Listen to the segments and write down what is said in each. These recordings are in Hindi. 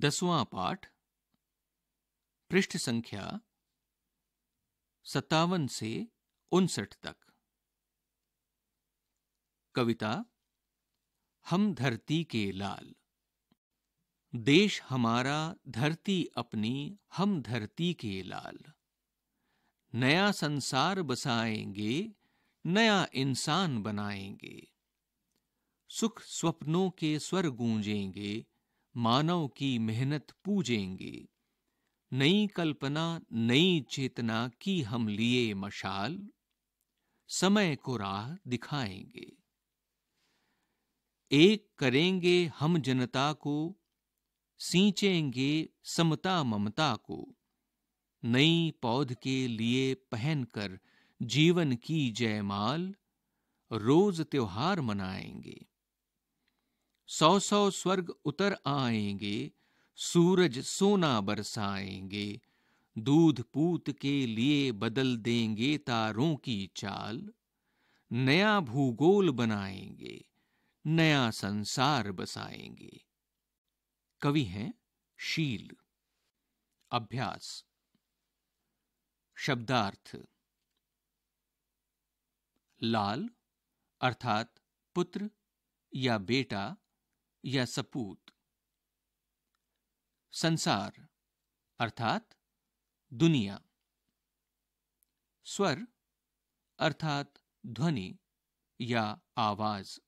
दसवां पाठ पृष्ठ संख्या सत्तावन से उनसठ तक कविता हम धरती के लाल देश हमारा धरती अपनी हम धरती के लाल नया संसार बसाएंगे नया इंसान बनाएंगे सुख स्वप्नों के स्वर गूंजेंगे मानव की मेहनत पूजेंगे नई कल्पना नई चेतना की हम लिए मशाल समय को राह दिखाएंगे एक करेंगे हम जनता को सींचेंगे समता ममता को नई पौध के लिए पहनकर जीवन की जयमाल रोज त्योहार मनाएंगे सौ सौ स्वर्ग उतर आएंगे सूरज सोना बरसाएंगे दूध पूत के लिए बदल देंगे तारों की चाल नया भूगोल बनाएंगे नया संसार बसाएंगे कवि हैं शील अभ्यास शब्दार्थ लाल अर्थात पुत्र या बेटा या सपूत संसार अर्थात दुनिया स्वर अर्थात ध्वनि या आवाज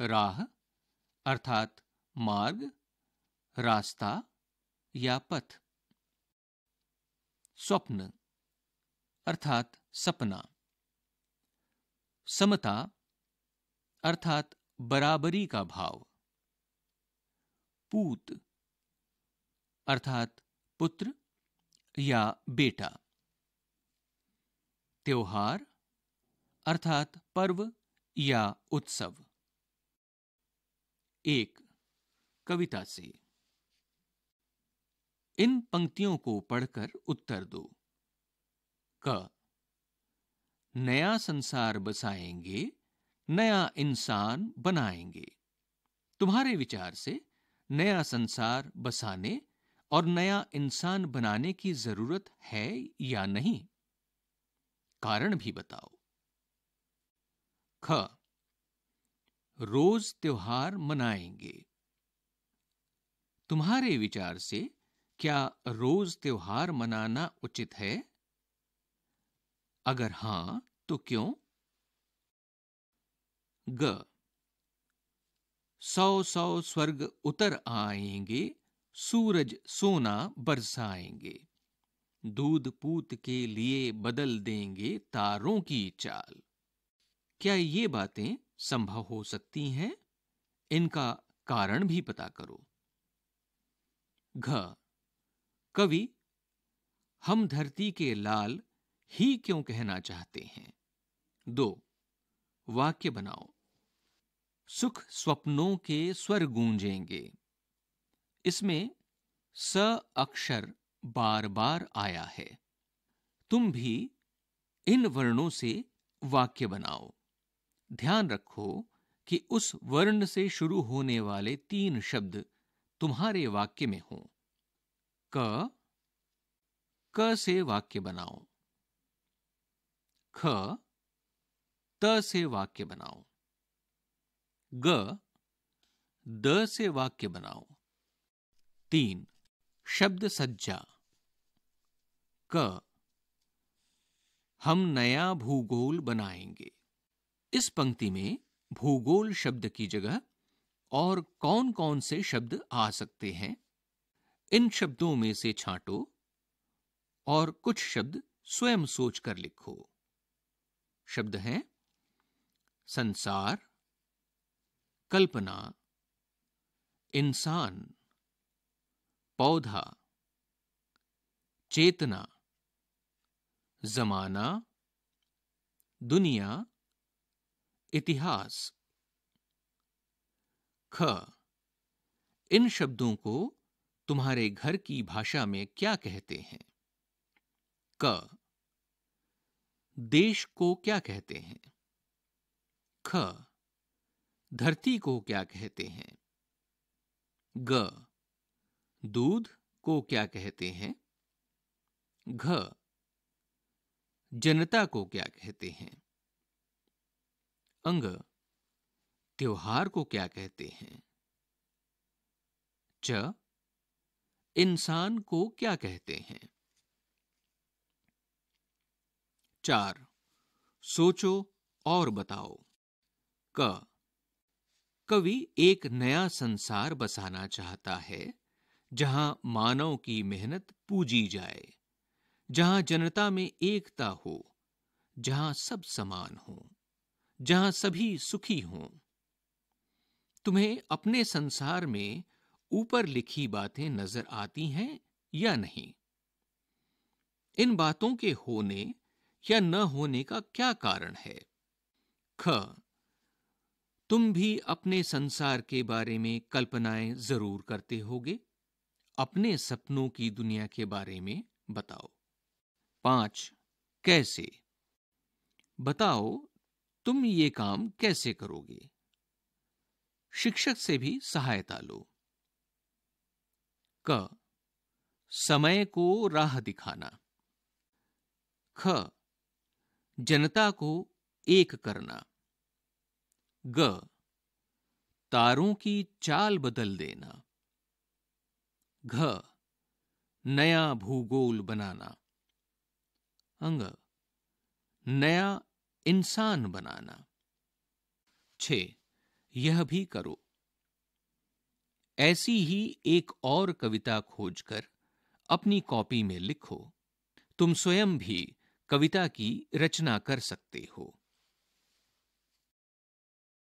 राह अर्थात मार्ग रास्ता या पथ स्वप्न अर्थात सपना समता अर्थात बराबरी का भाव पूत अर्थात पुत्र या बेटा त्योहार अर्थात पर्व या उत्सव एक कविता से इन पंक्तियों को पढ़कर उत्तर दो क नया संसार बसाएंगे नया इंसान बनाएंगे तुम्हारे विचार से नया संसार बसाने और नया इंसान बनाने की जरूरत है या नहीं कारण भी बताओ ख रोज त्योहार मनाएंगे तुम्हारे विचार से क्या रोज त्योहार मनाना उचित है अगर हां तो क्यों ग सौ सौ स्वर्ग उतर आएंगे सूरज सोना बरसाएंगे दूध पूत के लिए बदल देंगे तारों की चाल क्या ये बातें संभव हो सकती हैं इनका कारण भी पता करो घ कवि हम धरती के लाल ही क्यों कहना चाहते हैं दो वाक्य बनाओ सुख स्वप्नों के स्वर गूंजेंगे इसमें स अक्षर बार बार आया है तुम भी इन वर्णों से वाक्य बनाओ ध्यान रखो कि उस वर्ण से शुरू होने वाले तीन शब्द तुम्हारे वाक्य में हों क क से वाक्य बनाओ ख त से वाक्य बनाओ ग द से वाक्य बनाओ तीन शब्द सज्जा क हम नया भूगोल बनाएंगे इस पंक्ति में भूगोल शब्द की जगह और कौन कौन से शब्द आ सकते हैं इन शब्दों में से छांटो और कुछ शब्द स्वयं सोचकर लिखो शब्द हैं संसार कल्पना इंसान पौधा चेतना जमाना दुनिया इतिहास ख इन शब्दों को तुम्हारे घर की भाषा में क्या कहते हैं क देश को क्या कहते हैं ख धरती को क्या कहते हैं ग दूध को क्या कहते हैं घ जनता को क्या कहते हैं अंग त्योहार को क्या कहते हैं च इंसान को क्या कहते हैं चार सोचो और बताओ क कवि एक नया संसार बसाना चाहता है जहां मानव की मेहनत पूजी जाए जहां जनता में एकता हो जहां सब समान हो जहां सभी सुखी हों तुम्हें अपने संसार में ऊपर लिखी बातें नजर आती हैं या नहीं इन बातों के होने या न होने का क्या कारण है ख तुम भी अपने संसार के बारे में कल्पनाएं जरूर करते होगे अपने सपनों की दुनिया के बारे में बताओ पांच कैसे बताओ तुम ये काम कैसे करोगे शिक्षक से भी सहायता लो क समय को राह दिखाना ख जनता को एक करना ग तारों की चाल बदल देना घ नया भूगोल बनाना अंग नया इंसान बनाना छे यह भी करो ऐसी ही एक और कविता खोजकर अपनी कॉपी में लिखो तुम स्वयं भी कविता की रचना कर सकते हो